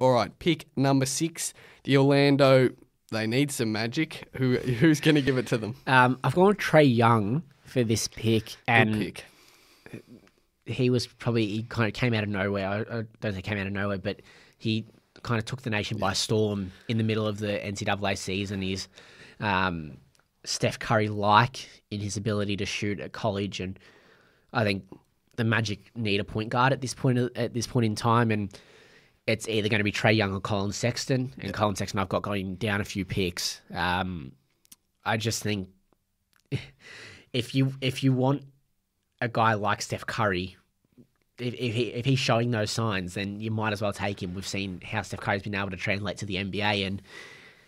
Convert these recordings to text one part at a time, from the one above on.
All right, pick number six, the Orlando. They need some magic. Who who's going to give it to them? Um, I've gone Trey Young for this pick, and pick. he was probably he kind of came out of nowhere. I, I don't think came out of nowhere, but he kind of took the nation by storm in the middle of the NCAA season. He's um, Steph Curry like in his ability to shoot at college, and I think the Magic need a point guard at this point at this point in time, and it's either going to be Trey Young or Colin Sexton, and Colin Sexton I've got going down a few picks. Um, I just think if you if you want a guy like Steph Curry, if, if, he, if he's showing those signs, then you might as well take him. We've seen how Steph Curry's been able to translate to the NBA, and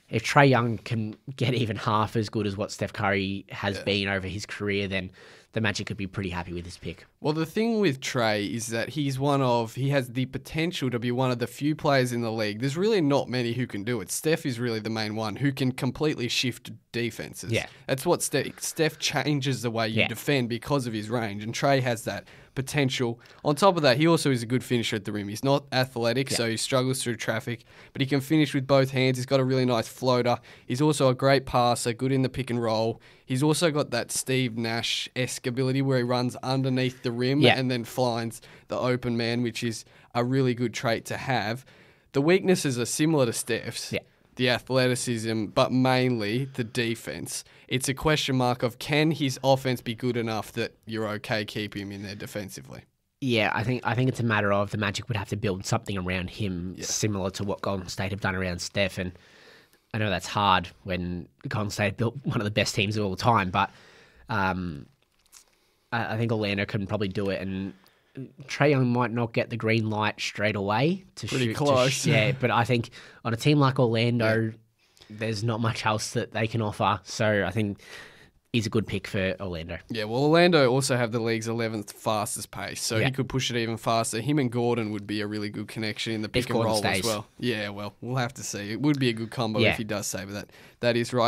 if Trey Young can get even half as good as what Steph Curry has yeah. been over his career, then the Magic could be pretty happy with this pick. Well, the thing with Trey is that he's one of, he has the potential to be one of the few players in the league. There's really not many who can do it. Steph is really the main one who can completely shift defenses. Yeah. That's what Steph, Steph changes the way you yeah. defend because of his range, and Trey has that potential. On top of that, he also is a good finisher at the rim. He's not athletic, yeah. so he struggles through traffic, but he can finish with both hands. He's got a really nice floater. He's also a great passer, good in the pick and roll. He's also got that Steve Nash esque esque ability where he runs underneath the rim yeah. and then finds the open man, which is a really good trait to have. The weaknesses are similar to Steph's. Yeah. The athleticism, but mainly the defense. It's a question mark of can his offense be good enough that you're okay keeping him in there defensively. Yeah, I think I think it's a matter of the Magic would have to build something around him yeah. similar to what Golden State have done around Steph. And I know that's hard when Golden State built one of the best teams of all time, but um, I, think Orlando can probably do it, and Trey Young might not get the green light straight away to Pretty shoot. Close. To, yeah, but I think on a team like Orlando, yeah. there's not much else that they can offer. So I think he's a good pick for Orlando. Yeah, well, Orlando also have the league's 11th fastest pace, so yeah. he could push it even faster. Him and Gordon would be a really good connection in the pick if and Gordon roll stays. as well. Yeah, well, we'll have to see. It would be a good combo yeah. if he does save that. That is right.